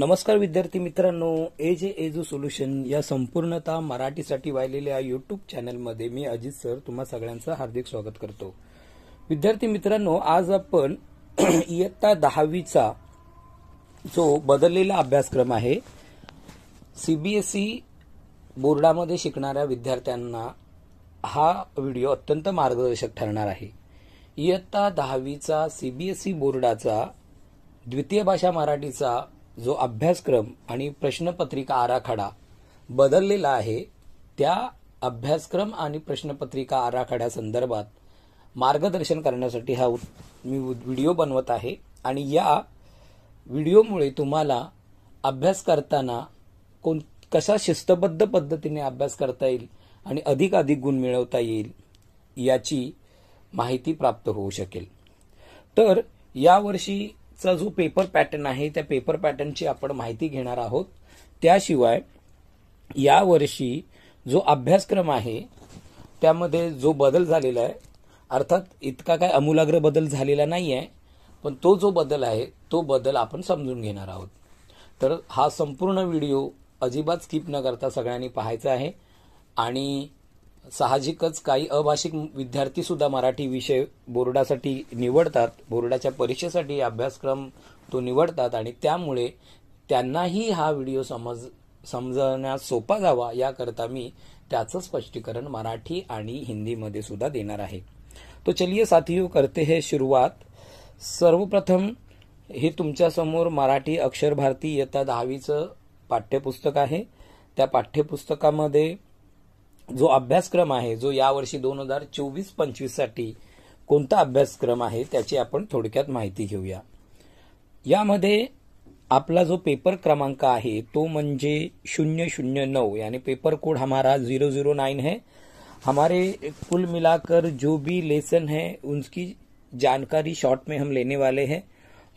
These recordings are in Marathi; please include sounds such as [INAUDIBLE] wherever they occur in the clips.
नमस्कार विद्यार्थी मित्रांनो एज एजू सोल्युशन या संपूर्णतः मराठीसाठी वाहिलेल्या युट्यूब चॅनलमध्ये मी अजित सर तुम्हा सगळ्यांचं हार्दिक स्वागत करतो विद्यार्थी मित्रांनो आज आपण [CLEARS THROAT] इयत्ता दहावीचा जो बदललेला अभ्यासक्रम आहे सीबीएसई बोर्डामध्ये शिकणाऱ्या विद्यार्थ्यांना हा व्हिडिओ अत्यंत मार्गदर्शक ठरणार आहे इयत्ता दहावीचा सीबीएसई बोर्डाचा द्वितीय भाषा मराठीचा जो अभ्यासक्रम आणि प्रश्नपत्रिका आराखडा बदललेला आहे त्या अभ्यासक्रम आणि प्रश्नपत्रिका आराखड्यासंदर्भात मार्गदर्शन करण्यासाठी हा मी व्हिडिओ बनवत आहे आणि या व्हिडिओमुळे तुम्हाला अभ्यास करताना कोण कशा शिस्तबद्ध पद्धतीने अभ्यास करता येईल आणि अधिक अधिक गुण मिळवता येईल याची माहिती प्राप्त होऊ शकेल तर यावर्षी चा जो पेपर पॅटर्न आहे त्या पेपर पॅटर्नची आपण माहिती घेणार आहोत त्याशिवाय यावर्षी जो अभ्यासक्रम आहे त्यामध्ये जो बदल झालेला आहे अर्थात इतका काय अमूलाग्र बदल झालेला नाही आहे पण तो जो बदल आहे तो बदल आपण समजून घेणार आहोत तर हा संपूर्ण व्हिडिओ अजिबात स्किप न करता सगळ्यांनी पाहायचा आहे आणि साहजिकच काही अभाषिक विद्यार्थी सुद्धा मराठी विषय बोर्डासाठी निवडतात बोर्डाच्या परीक्षेसाठी अभ्यासक्रम तो निवडतात आणि त्यामुळे त्यांनाही हा व्हिडिओ समज समजण्यास सोपा जावा याकरता मी त्याचं स्पष्टीकरण मराठी आणि हिंदीमध्ये सुद्धा देणार आहे तो चलिए साथी करते हे सुरुवात सर्वप्रथम हे तुमच्यासमोर मराठी अक्षर भारती इयत्ता दहावीचं पाठ्यपुस्तक आहे त्या पाठ्यपुस्तकामध्ये जो अभ्यासक्रम आहे जो यावर्षी दोन हजार चोवीस पंचवीससाठी कोणता अभ्यासक्रम आहे त्याची आपण थोडक्यात माहिती घेऊया यामध्ये आपला जो पेपर क्रमांक आहे तो म्हणजे शून्य शून्य नऊ यानी पेपर कोड हमारा झिरो झिरो नाईन है हमारे कुल मिलाकर जो भी लेसन है उनकी जानकारी शॉर्ट में हम लेने वाले हैं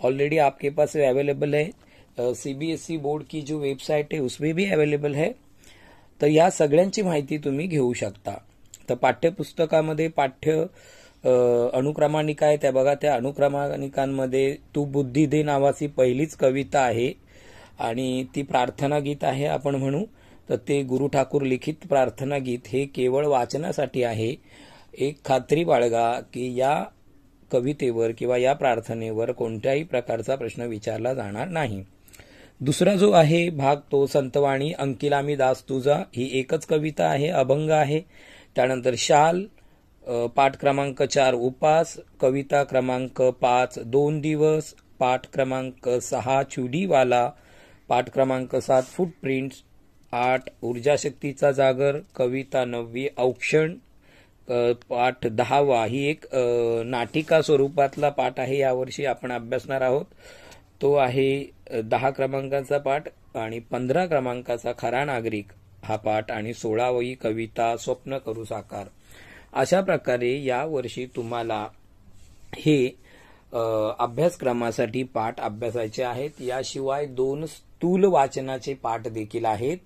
ऑलरेडी आपके पास अवेलेबल है सीबीएसई बोर्ड e की जो वेबसाइट है उसमें भी अवेलेबल है तर या सगळ्यांची माहिती तुम्ही घेऊ शकता तर पाठ्यपुस्तकामध्ये पाठ्य अनुक्रमाणिका आहे त्या बघा त्या अनुक्रमाणिकांमध्ये तू बुद्धी दे नावाची पहिलीच कविता आहे आणि ती प्रार्थना गीत आहे आपण म्हणू तर ते गुरु ठाकूर लिखित प्रार्थना गीत हे केवळ वाचनासाठी आहे एक खात्री बाळगा की या कवितेवर किंवा या प्रार्थनेवर कोणत्याही प्रकारचा प्रश्न विचारला जाणार नाही दुसरा जो आहे भाग तो संतवाणी अंकिलामी दास तुझा ही एकच कविता आहे अभंग आहे त्यानंतर शाल पाठ क्रमांक चार उपास कविता क्रमांक पाच दोन दिवस पाठ क्रमांक सहा चुडीवाला पाठ क्रमांक सात फुटप्रिंट आठ ऊर्जाशक्तीचा जागर कविता नववी औक्षण पाठ दहावा ही एक नाटिका स्वरूपातला पाठ आहे यावर्षी आपण अभ्यासणार आहोत तो आहे दहा क्रमांकाचा पाठ आणि पंधरा क्रमांकाचा खरा नागरिक हा पाठ आणि सोळावई कविता स्वप्न करू साकार अशा प्रकारे यावर्षी तुम्हाला हे अभ्यासक्रमासाठी पाठ अभ्यासायचे आहेत याशिवाय दोन स्थूल वाचनाचे पाठ देखील आहेत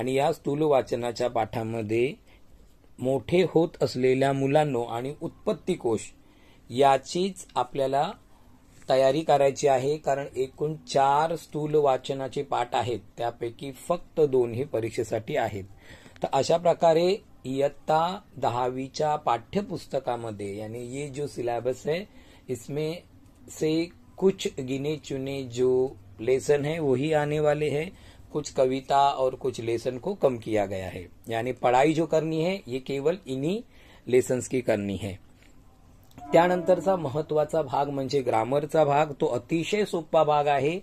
आणि या स्थूल वाचनाच्या पाठामध्ये मोठे होत असलेल्या मुलांनो आणि उत्पत्ती कोश याचीच आपल्याला तयारी करायची आहे कारण एकूण चार स्थूल वाचनाचे पाठ आहेत त्यापैकी फक्त दोन हे परीक्षेसाठी आहेत तर अशा प्रकारे इयत्ता दहावीच्या पाठ्यपुस्तकामध्ये यानी ये जो सिलेबस है इसमें से कुछ गिने चुने जो लेसन है वही आने वाले हैं कुछ कविता और कुछ लेसन को कम किया गया है यानी पढ़ाई जो करनी है ये केवल इन्हीं लेसन्स की करनी है त्यानंतरचा महत्वाचा भाग म्हणजे ग्रामरचा भाग तो अतिशय सोपा भाग आहे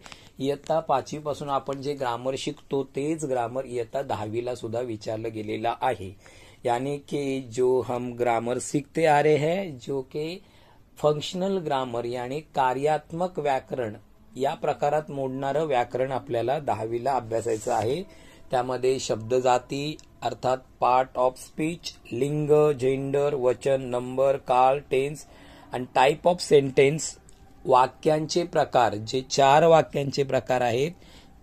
इयत्ता पाचवीपासून आपण जे ग्रामर शिकतो तेच ग्रामर इयत्ता दहावीला सुद्धा विचारलं गेलेला आहे याने के जो हम ग्रामर शिकते आरे है जो के फंक्शनल ग्रामर यानी कार्यात्मक व्याकरण या प्रकारात मोडणारं व्याकरण आपल्याला दहावीला अभ्यासायचं आहे त्यामध्ये शब्द जाती अर्थात पार्ट ऑफ स्पीच लिंग जेंडर वचन नंबर काल टेन्स आणि टाईप ऑफ सेंटेन्स वाक्यांचे प्रकार जे चार वाक्यांचे प्रकार आहेत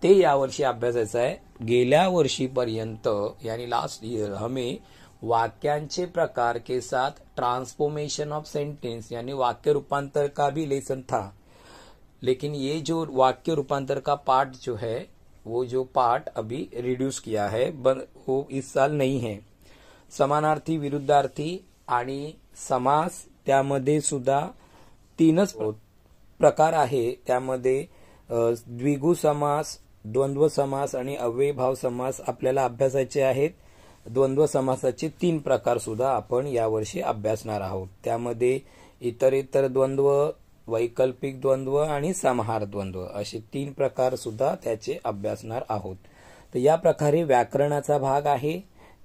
ते यावर्षी अभ्यासायचं आहे गेल्या वर्षीपर्यंत यानी लास्ट इयर हमें वाक्यांचे प्रकार के साथ ट्रांसफॉर्मेशन ऑफ सेंटेंस यानी वाक्य रूपांतर का भी लेसन था लेकिन ये जो वाक्य रूपांतर का पार्ट जो है वो जो पार्ट अभी रिड्यूस किया है वो इस साल नहीं है समानार्थी विरुद्धार्थी आणि समास त्यामध्ये सुद्धा तीनच प्रकार आहे त्यामध्ये द्विगु समास द्वंद्व समास आणि अव्ययभाव समास आपल्याला अभ्यासायचे आहेत द्वंद्व समासाचे तीन प्रकार सुद्धा आपण यावर्षी अभ्यासणार आहोत त्यामध्ये इतर इतर द्वंद्व वैकल्पिक द्वंद्व आणि समहार द्वंद्व असे तीन प्रकार सुद्धा त्याचे अभ्यासणार आहोत तर या प्रकारे व्याकरणाचा भाग आहे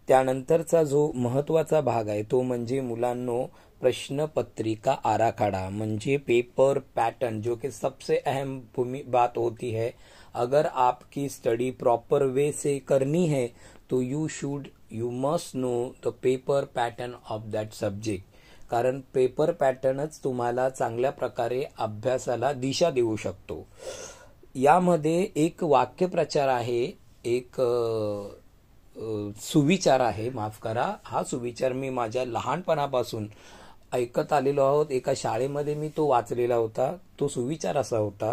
त्यानंतरचा जो महत्वाचा भाग आहे तो म्हणजे मुलांनो प्रश्न पत्रिका आराखड़ा म्हणजे पेपर पैटर्न जो कि सबसे अहम भूमि बात होती है अगर आपकी स्टडी प्रॉपर वे से करनी है तो you should you must know the paper pattern of that subject कारण पेपर पॅटर्नच तुम्हाला चांगल्या प्रकारे अभ्यासाला दिशा देऊ शकतो यामध्ये एक वाक्यप्रचार आहे एक सुविचार आहे माफ करा हा सुविचार मी माझ्या लहानपणापासून ऐकत आलेलो आहोत एका शाळेमध्ये मी तो वाचलेला होता तो सुविचार असा होता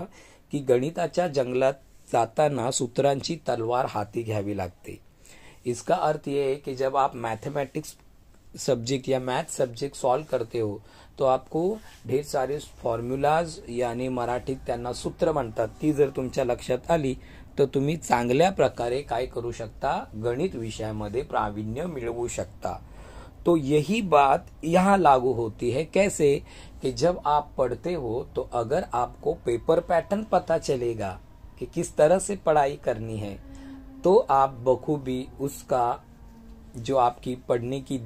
की गणिताच्या जंगलात जाताना सूत्रांची तलवार हाती घ्यावी लागते इसका अर्थ ये है कि जब आप मैथमेटिक्स सब्जेक्ट या मैथ सब्जेक्ट सॉल्व करते हो तो आपको ढेर सारे फॉर्म्युलाज याने मराठीत त्यांना सूत्र म्हणतात ती जर तुमच्या लक्षात आली तर तुम्ही चांगल्या प्रकारे काय करू शकता गणित विषयामध्ये प्रावीण्य मिळवू शकता तो यही बात यहाँ लागू होती है कैसे कि जब आप पढ़ते हो तो अगर आपको पेपर पैटर्न पता चलेगा कि किस तरह से पढ़ाई करनी है तो आप बखूबी उसका जो आपकी पढ़ने की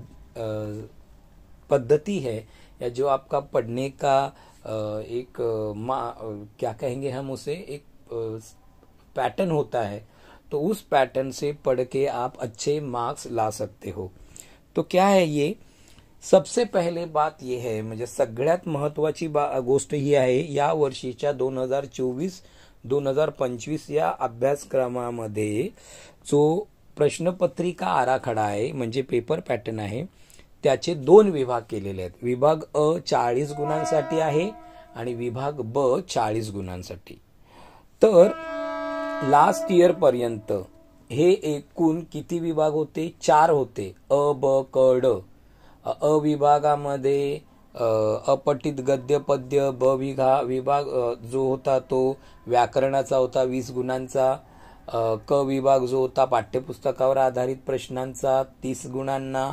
पद्धति है या जो आपका पढ़ने का एक मा क्या कहेंगे हम उसे एक पैटर्न होता है तो उस पैटर्न से पढ़ के आप अच्छे मार्क्स ला सकते हो तो क्या है ये सबसे पहिले बात ये है म्हणजे सगळ्यात महत्त्वाची बा गोष्ट ही आहे या वर्षीच्या दोन हजार चोवीस दोन हजार पंचवीस या अभ्यासक्रमामध्ये जो प्रश्नपत्रिका आराखडा आहे म्हणजे पेपर पॅटर्न आहे त्याचे दोन विभाग केलेले आहेत विभाग अ चाळीस गुणांसाठी आहे आणि विभाग ब चाळीस गुणांसाठी तर लास्ट इयरपर्यंत हे एकूण किती विभाग होते चार होते अ ब क ड अ विभागामध्ये अपठित गद्य पद्य ब विघा विभाग जो होता तो व्याकरणाचा होता वीस गुणांचा क विभाग जो होता पाठ्यपुस्तकावर आधारित प्रश्नांचा तीस गुणांना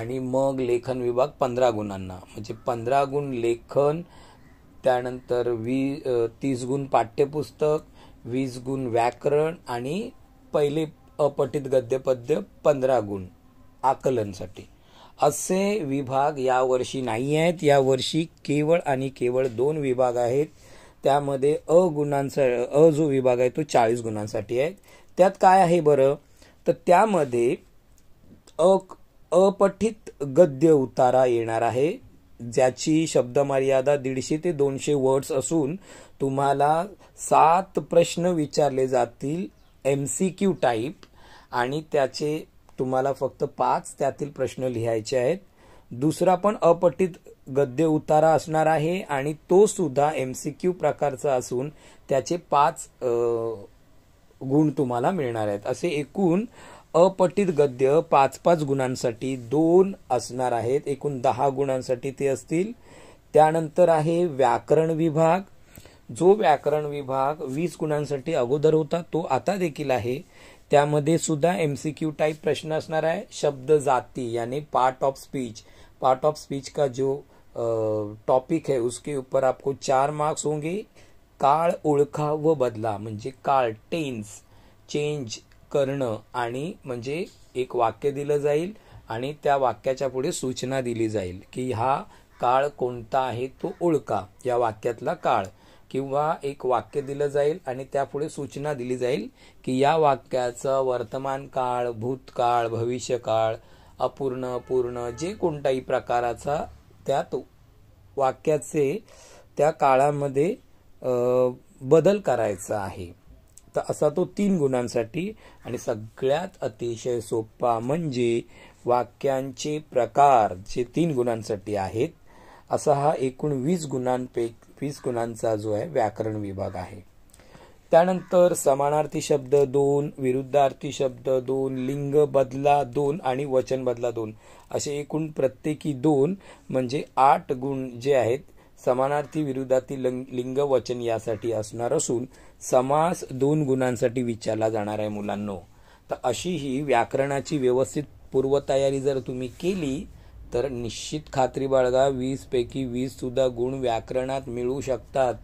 आणि मग लेखन विभाग पंधरा गुणांना म्हणजे पंधरा गुण लेखन त्यानंतर वी तीस गुण पाठ्यपुस्तक वीस गुण व्याकरण आणि पहिले अपठित गद्यपद्य पंधरा गुण आकलनसाठी असे विभाग यावर्षी नाही आहेत यावर्षी केवळ आणि केवळ दोन विभाग आहेत त्यामध्ये अ गुणांचा अ जो विभाग आहे तो चाळीस गुणांसाठी आहे त्यात काय आहे बरं तर त्यामध्ये अ अपठित गद्य उतारा येणार आहे ज्याची शब्दमर्यादा दीडशे ते दोनशे वर्ड्स असून तुम्हाला सात प्रश्न विचारले जातील एम सी क्यू टाईप आणि त्याचे तुम्हाला फक्त पाच त्यातील प्रश्न लिहायचे आहेत दुसरा पण अपठित गद्य उतारा असणार आहे आणि तो सुद्धा एम सी क्यू प्रकारचा असून त्याचे पाच गुण तुम्हाला मिळणार आहेत असे एकूण अपटित गद्य पाच पाच गुणांसाठी दोन असणार आहेत एकूण दहा गुणांसाठी ते असतील त्यानंतर आहे व्याकरण विभाग जो व्याकरण विभाग वीस गुणांसाठी अगोदर होता तो आता देखील आहे त्यामध्ये सुद्धा एमसीक्यू टाईप प्रश्न असणार आहे शब्द जाती याने part of speech part of speech का जो टॉपिक है उसके ऊपर आपको चार मार्क्स होंगे काळ ओळखा व बदला म्हणजे काळ टेन्स चेंज करणं आणि म्हणजे एक वाक्य दिलं जाईल आणि त्या वाक्याच्या पुढे सूचना दिली जाईल की हा काळ कोणता आहे तो ओळखा या वाक्यातला काळ किंवा एक वाक्य दिलं जाईल आणि त्यापुढे सूचना दिली जाईल की या वाक्याचं वर्तमान काळ भूतकाळ भविष्यकाळ अपूर्ण पूर्ण जे कोणताही प्रकाराचा त्या तो वाक्याचे त्या काळामध्ये बदल करायचा आहे तर असा तो तीन गुणांसाठी आणि सगळ्यात अतिशय सोपा म्हणजे वाक्यांचे प्रकार जे तीन गुणांसाठी आहेत असा हा एकूण वीस गुणांपैकी एकवीस गुणांचा जो आहे व्याकरण विभाग आहे त्यानंतर समानार्थी शब्द दोन विरुद्धार्थी शब्द दोन लिंग बदला दोन आणि वचन बदला दोन असे एकूण प्रत्येकी दोन म्हणजे आठ गुण जे आहेत समानार्थी विरुद्धार्थी लिंग वचन यासाठी असणार असून समास दोन गुणांसाठी विचारला जाणार आहे मुलांना तर अशी ही व्याकरणाची व्यवस्थित पूर्वतयारी जर तुम्ही केली तर निश्चित खात्री बाळगा वीसपैकी सुद्धा गुण व्याकरणात मिळू शकतात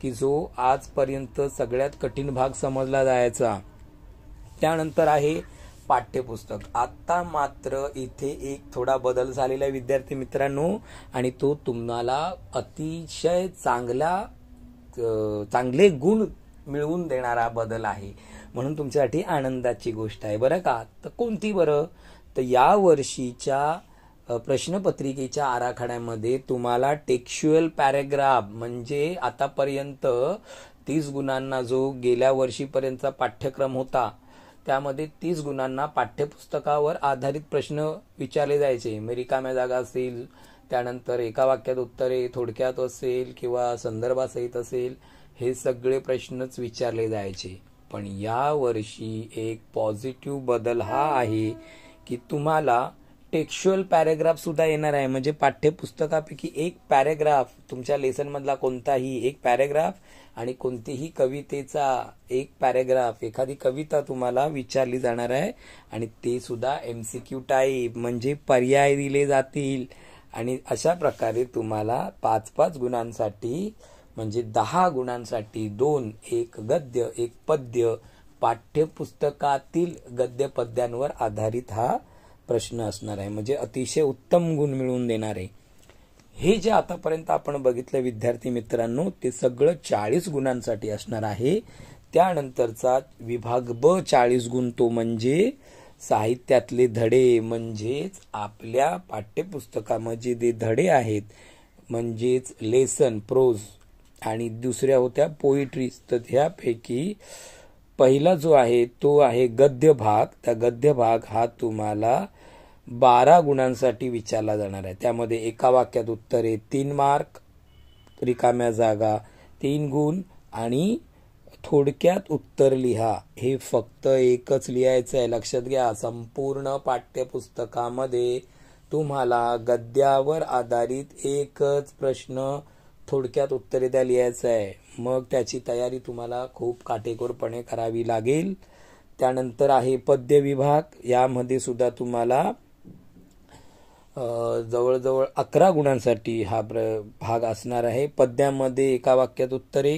की जो आजपर्यंत सगळ्यात कठीण भाग समजला जायचा त्यानंतर आहे पाठ्यपुस्तक आत्ता मात्र इथे एक थोडा बदल झालेला विद्यार्थी मित्रांनो आणि तो तुम्हाला अतिशय चांगला चांगले गुण मिळवून देणारा बदल आहे म्हणून तुमच्यासाठी आनंदाची गोष्ट आहे बरं का तर कोणती बरं तर या वर्षीच्या प्रश्नपत्रिकेच्या आराखड्यामध्ये तुम्हाला टेक्शुअल पॅरेग्राफ म्हणजे आतापर्यंत तीस गुणांना जो गेल्या वर्षीपर्यंतचा पाठ्यक्रम होता त्यामध्ये तीस गुणांना पाठ्यपुस्तकावर आधारित प्रश्न विचारले जायचे मेरिकाम्या जागा असतील त्यानंतर एका वाक्यात उत्तरे थोडक्यात असेल किंवा संदर्भासहित असेल हे सगळे प्रश्नच विचारले जायचे पण या वर्षी एक पॉझिटिव्ह बदल हा आहे की तुम्हाला टेक्स्च्युअल पॅरेग्राफ सुद्धा येणार आहे म्हणजे पाठ्यपुस्तकापैकी एक पॅरेग्राफ तुमच्या लेसनमधला कोणताही एक पॅरेग्राफ आणि कोणतीही कवितेचा एक पॅरेग्राफ एखादी कविता तुम्हाला विचारली जाणार आहे आणि ते सुद्धा एमसीक्यू टाईप म्हणजे पर्याय दिले जातील आणि अशा प्रकारे तुम्हाला पाच पाच गुणांसाठी म्हणजे दहा गुणांसाठी दोन एक गद्य एक पद्य पाठ्यपुस्तकातील गद्य पद्यांवर आधारित हा प्रश्न असणार आहे म्हणजे अतिशय उत्तम गुण मिळवून देणार आहे हे जे आतापर्यंत आपण बघितलं विद्यार्थी मित्रांनो ते सगळं चाळीस गुणांसाठी असणार आहे त्यानंतरचा विभाग ब चाळीस गुण तो म्हणजे साहित्यातले धडे म्हणजेच आपल्या पाठ्यपुस्तकामध्ये जे धडे आहेत म्हणजेच लेसन प्रोज आणि दुसऱ्या होत्या पोइट्रीज तर ह्यापैकी पहिला जो आहे तो आहे गद्य भाग त्या गद्य भाग हा तुम्हाला बारा गुणांसाठी विचारला जाणार आहे त्यामध्ये एका वाक्यात उत्तरे तीन मार्क रिकाम्या जागा तीन गुण आणि थोडक्यात उत्तर लिहा हे फक्त एकच लिहायचं आहे लक्षात घ्या संपूर्ण पाठ्यपुस्तकामध्ये तुम्हाला गद्यावर आधारित एकच प्रश्न थोडक्यात द्या लिहायचं आहे मग त्याची तयारी तुम्हाला खूप काटेकोरपणे करावी लागेल त्यानंतर आहे पद्य विभाग यामध्ये सुद्धा तुम्हाला जवळजवळ अकरा गुणांसाठी हा प्र भाग असणार आहे पद्यामध्ये एका वाक्यात उत्तरे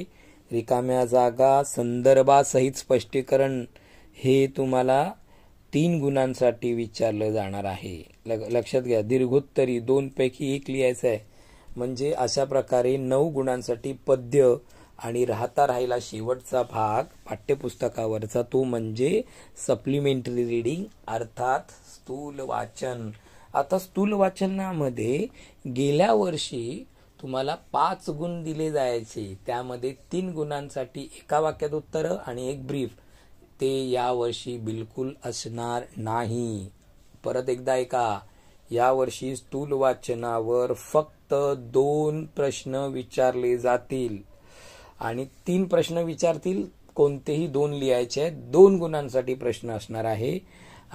रिकाम्या जागा संदर्भासहित स्पष्टीकरण हे तुम्हाला तीन गुणांसाठी विचारलं जाणार आहे लक्षात घ्या दीर्घोत्तरी दोनपैकी एक लिहायचं आहे म्हणजे अशा प्रकारे नऊ गुणांसाठी पद्य आणि राहता राहिला शेवटचा भाग पाठ्यपुस्तकावरचा तो म्हणजे सप्लिमेंटरी रिडिंग अर्थात स्थूल वाचन आता स्थूल वाचनामध्ये गेल्या वर्षी तुम्हाला पाच गुण दिले जायचे त्यामध्ये तीन गुणांसाठी एका वाक्यात उत्तरं आणि एक ब्रीफ ते यावर्षी बिलकुल असणार नाही परत एकदा ऐका यावर्षी स्थूल वाचनावर फक्त फक्त दोन प्रश्न विचारले जातील आणि तीन प्रश्न विचारतील कोणतेही दोन लिहायचे आहेत दोन गुणांसाठी प्रश्न असणार आहे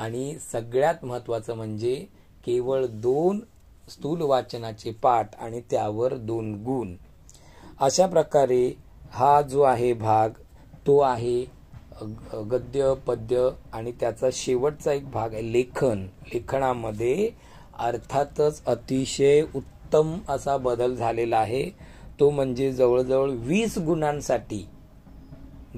आणि सगळ्यात महत्वाचं म्हणजे केवळ दोन स्थूल वाचनाचे पाठ आणि त्यावर दोन गुण अशा प्रकारे हा जो आहे भाग तो आहे गद्य पद्य आणि त्याचा शेवटचा एक भाग आहे लेखन लेखनामध्ये अर्थातच अतिशय उत्तम उत्तम असा बदल झालेला आहे तो म्हणजे जवळजवळ वीस गुणांसाठी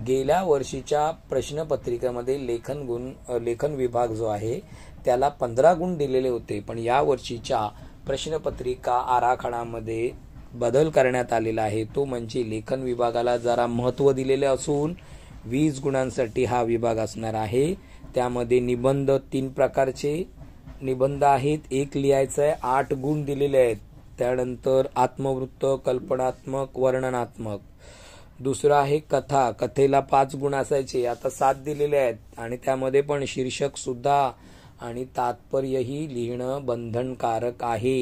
गेल्या वर्षीच्या प्रश्नपत्रिकेमध्ये लेखन गुण लेखन विभाग जो आहे त्याला पंधरा गुण दिलेले होते पण या वर्षीच्या प्रश्नपत्रिका आराखडामध्ये बदल करण्यात आलेला आहे तो म्हणजे लेखन विभागाला जरा महत्त्व दिलेले असून वीस गुणांसाठी हा विभाग असणार आहे त्यामध्ये निबंध तीन प्रकारचे निबंध आहेत एक लिहायचं आहे आठ गुण दिलेले आहेत त्यानंतर आत्मवृत्त कल्पनात्मक वर्णनात्मक दुसरं आहे कथा कथेला पाच गुण असायचे आता सात दिलेले आहेत आणि त्यामध्ये पण शीर्षक सुद्धा आणि तात्पर्यही लिहिणं बंधनकारक आहे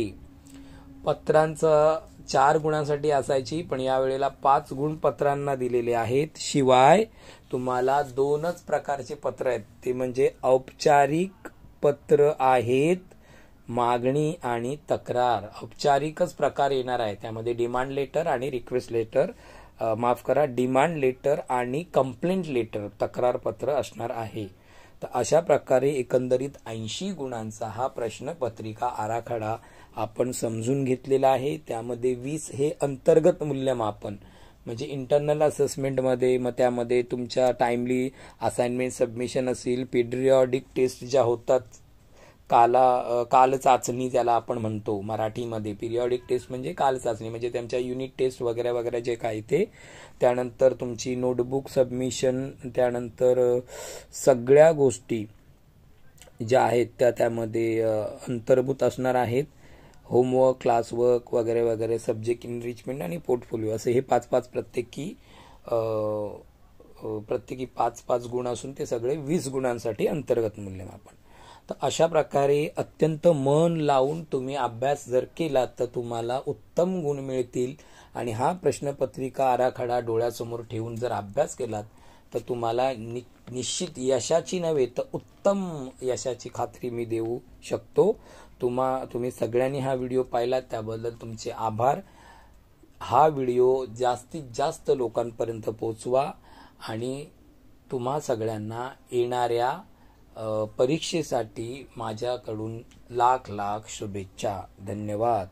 पत्रांचं चार गुणांसाठी असायची पण यावेळेला पाच गुण पत्रांना दिलेले आहेत शिवाय तुम्हाला दोनच प्रकारचे पत्र आहेत ते म्हणजे औपचारिक पत्र आहेत मागणी आणि तक्रार औपचारिकच प्रकार येणार आहे त्यामध्ये डिमांड लेटर आणि रिक्वेस्ट लेटर माफ करा डिमांड लेटर आणि कंप्लेंट लेटर तक्रार पत्र असणार आहे तर अशा प्रकारे एकंदरीत ऐंशी गुणांचा हा प्रश्न पत्रिका आराखडा आपण समजून घेतलेला आहे त्यामध्ये वीस हे अंतर्गत मूल्यमापन म्हणजे इंटरनल असेसमेंटमध्ये मग त्यामध्ये तुमच्या टाइमली असाइनमेंट सबमिशन असेल पिड्रिऑडिक टेस्ट ज्या होतात काला काल चाचणी ज्याला आपण म्हणतो मराठीमध्ये पिरियॉडिक टेस्ट म्हणजे काल चाचणी म्हणजे त्यांच्या युनिट टेस्ट वगैरे वगैरे जे काय ते त्यानंतर तुमची नोटबुक सबमिशन त्यानंतर सगळ्या गोष्टी ज्या आहेत त्या त्यामध्ये अंतर्भूत असणार आहेत होमवर्क क्लासवर्क वगैरे वगैरे सब्जेक्ट इनरिचमेंट आणि पोर्टफोलिओ असे हे पाच पाच प्रत्येकी प्रत्येकी पाच पाच गुण असून ते सगळे वीस गुणांसाठी अंतर्गत मूल्यमापन तर अशा प्रकारे अत्यंत मन लावून तुम्ही अभ्यास जर केला तर तुम्हाला उत्तम गुण मिळतील आणि हा प्रश्नपत्रिका आराखडा डोळ्यासमोर ठेवून जर अभ्यास केलात तर तुम्हाला नि निश्चित यशाची नव्हे तर उत्तम यशाची खात्री मी देऊ शकतो तुम्हा तुम्ही सगळ्यांनी हा व्हिडिओ पाहिला त्याबद्दल तुमचे आभार हा व्हिडिओ जास्तीत जास्त लोकांपर्यंत पोचवा आणि तुम्हा सगळ्यांना येणाऱ्या परीक्षेसाठी माझ्याकडून लाख लाख शुभेच्छा धन्यवाद